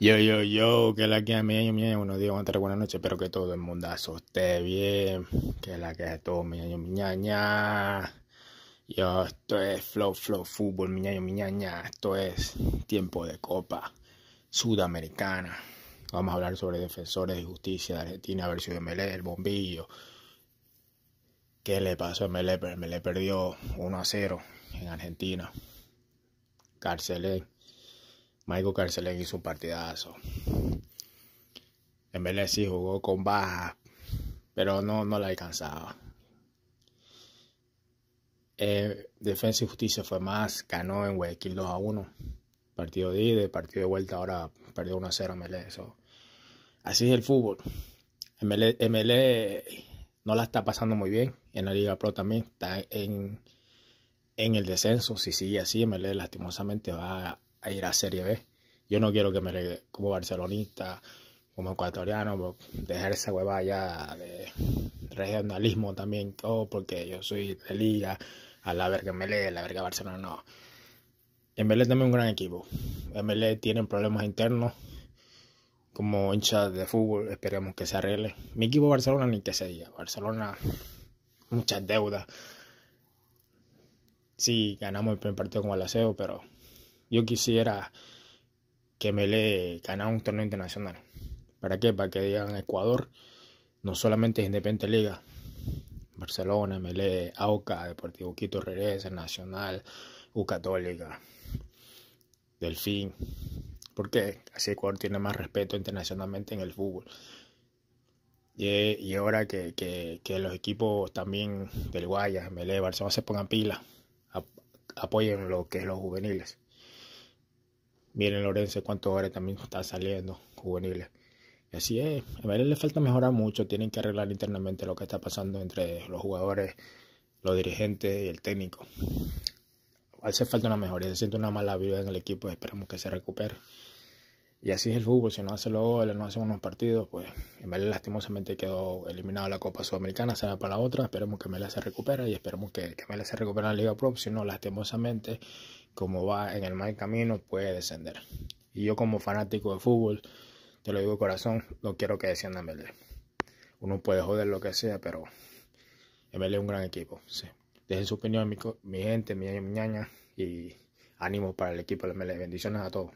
Yo, yo, yo, que la que a mí, mi buenos días, buenas buenas noches, espero que todo el mundo esté bien, que la que todo, mi año, mi Yo, esto es Flow, Flow Fútbol, mi año, mi esto es tiempo de copa sudamericana. Vamos a hablar sobre defensores de justicia de Argentina versus Melé, el bombillo. ¿Qué le pasó a Melé? Melé perdió 1 a 0 en Argentina. Carcelé eh. Michael Carcelén hizo un partidazo. MLE sí jugó con baja, pero no, no la alcanzaba. Eh, Defensa y Justicia fue más, ganó en Guayaquil 2 a 1. Partido de ida, partido de vuelta, ahora perdió 1 a 0 MLE. Así es el fútbol. MLE, no la está pasando muy bien. En la Liga Pro también está en, en el descenso. Si sigue así, MLE lastimosamente va a ir a Serie B. Yo no quiero que me como barcelonista, como ecuatoriano, pues, dejar esa hueva ya de regionalismo también, todo porque yo soy de liga, a la verga MLE, la verga Barcelona, no. MLE también es un gran equipo. MLE tiene problemas internos, como hinchas de fútbol, esperemos que se arregle. Mi equipo Barcelona ni que se diga. Barcelona, muchas deudas. Sí, ganamos el primer partido con el aseo, pero yo quisiera que Mele ganara un torneo internacional. ¿Para qué? Para que digan Ecuador, no solamente es Independiente Liga, Barcelona, Melé, AUCA, Deportivo Quito, Regresa, Nacional, U Católica, Delfín. Porque así Ecuador tiene más respeto internacionalmente en el fútbol. Y, ahora que, los equipos también del Guayas, Melé, Barcelona se pongan pila, apoyen lo que es los juveniles. Miren Lorenzo cuántos horas también está saliendo juveniles. Así es, a le falta mejorar mucho, tienen que arreglar internamente lo que está pasando entre los jugadores, los dirigentes y el técnico. Hace falta una mejoría, se siente una mala vida en el equipo, esperamos que se recupere. Y así es el fútbol, si no hace los goles, no hace unos partidos, pues Melé lastimosamente quedó eliminado la Copa Sudamericana, será para la otra, esperemos que Melé se recupere y esperemos que, que Melé se recupere en la Liga Pro, si no lastimosamente como va en el mal camino, puede descender. Y yo como fanático de fútbol, te lo digo de corazón, no quiero que descienda Melé. Uno puede joder lo que sea, pero Melé es un gran equipo. Sí. Dejen su opinión, mi, gente, mi ñaña, y ánimo para el equipo de Melé. Bendiciones a todos.